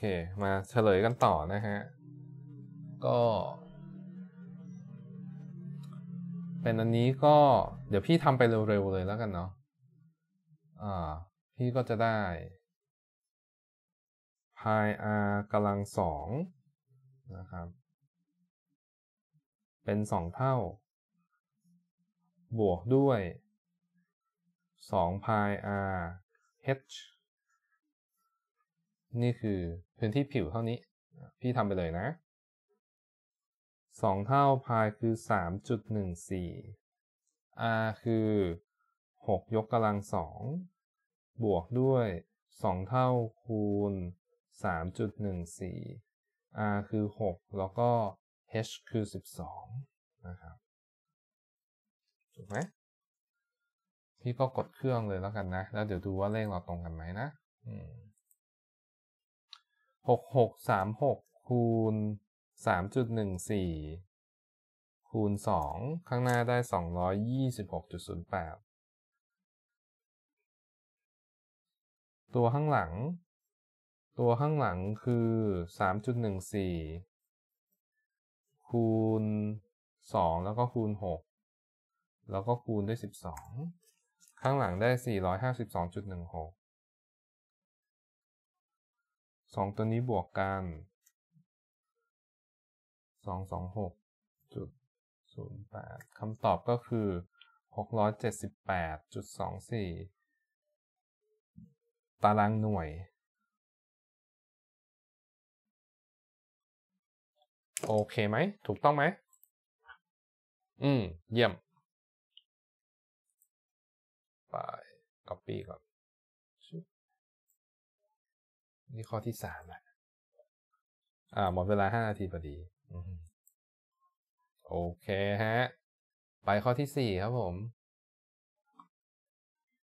ค มาเฉลยกันต่อนะฮะ ก็ เป็นอันนี้ก็เดี๋ยวพี่ทำไปเร็วๆเลยแล้วกันเนาะอ่าพี่ก็จะได้ pi r กำลังสองนะครับ เป็นสองเท่า บวกด้วย2 pi r h นี่คือพื้นที่ผิวเท่านี้ พี่ทำไปเลยนะ 2 เท่าพายคือ 3.14 r คือ 6 ยกกำลังสองบวกด้วย 2 เท่าคูณ 3.14 r คือ 6 แล้วก็ h คือ 12นะครับถูกไหมพี่ก็กดเครื่องเลยแล้วกันนะ แล้วเดี๋ยวดูว่าเลขเราตรงกันไหมนะ อืมหกหกสามหกคูณสามจุดหนึ่งสี่คูณสองข้างหน้าได้สองร้อยยี่สิบหกจุดศูนย์แปดตัวข้างหลัง ตัวข้างหลังคือสามจุดหนึ่งสี่คูณสองแล้วก็คูณหกแล้วก็คูณด้วยสิบสองข้างหลังได้สี่ร้อยห้าสิบสองจุดหนึ่งหกสองตัวนี้บวกกัน สองสองหกจุดศูนย์แปดคำตอบก็คือหกร้อยเจ็ดสิบแปดจุดสองสี่ ตารางหน่วย โอเคไหม ถูกต้องไหม อืม เยี่ยม ไป copy ก่อนี่ข้อที่สามละอ่า หมดเวลาห้านาทีพอดี โอเคฮะ ไปข้อที่สี่ครับผม